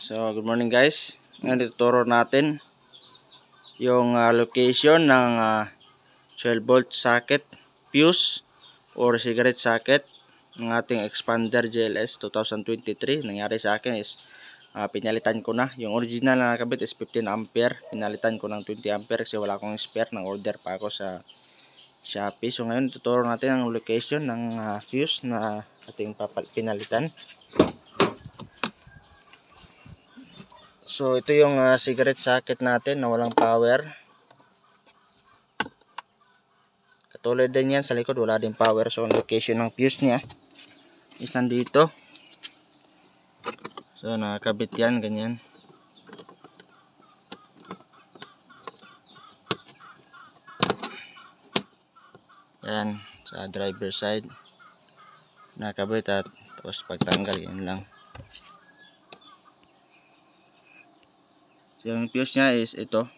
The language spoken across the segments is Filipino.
So, good morning guys. Ngayon ituturo natin yung uh, location ng uh, ah, 12 volt socket fuse or cigarette socket ng ating expander GLS 2023. Nangyari sa akin is uh, pinalitan ko na. Yung original na nakabit is 15 ampere. Pinalitan ko ng 20 ampere kasi wala akong spare. Nang-order pa ako sa Shopee. So ngayon tuturo natin ang location ng uh, fuse na ating pinalitan. So ito yung uh, cigarette socket natin na walang power. Katulad din yan sa likod wala din power. So ang location ng fuse niya is nandito. So nakakabit yan ganyan. Yan sa driver side. Nakakabit at tapos pagtanggal yan lang. So, yung fuse niya is ito.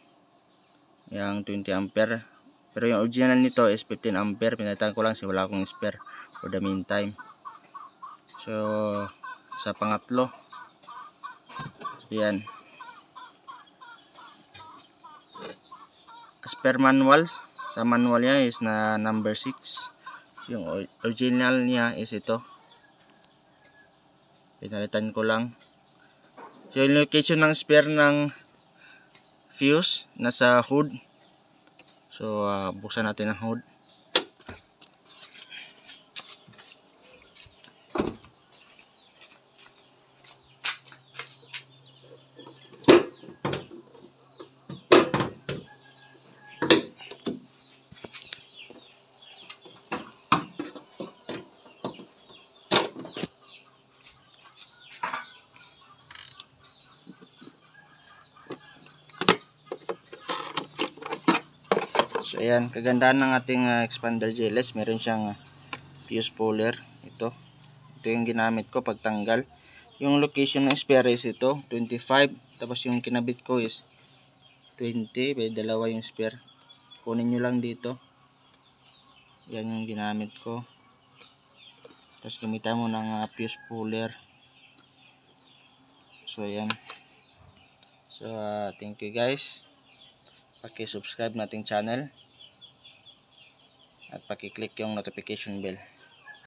Yung 20 ampere. Pero yung original nito is 15 ampere. Pinalitan ko lang kasi wala akong spare for the meantime. So, sa pangatlo. So, yan. Spare manuals. sa manual niya is na number 6. So, yung original niya is ito. Pinalitan ko lang. So, yung location ng spare ng fuse nasa hood so uh, buksan natin ang hood So ayan, kagandahan ng ating uh, expander JLS, meron siyang uh, fuse puller. Ito. Ito yung ginamit ko pagtanggal. Yung location ng spare is ito, 25. Tapos yung kinabit ko is 20. May dalawa yung spare. Kunin nyo lang dito. Yan yung ginamit ko. Tapos gumita mo ng uh, fuse puller. So ayan. So uh, thank you guys paki-subscribe nating channel at paki-click yung notification bell.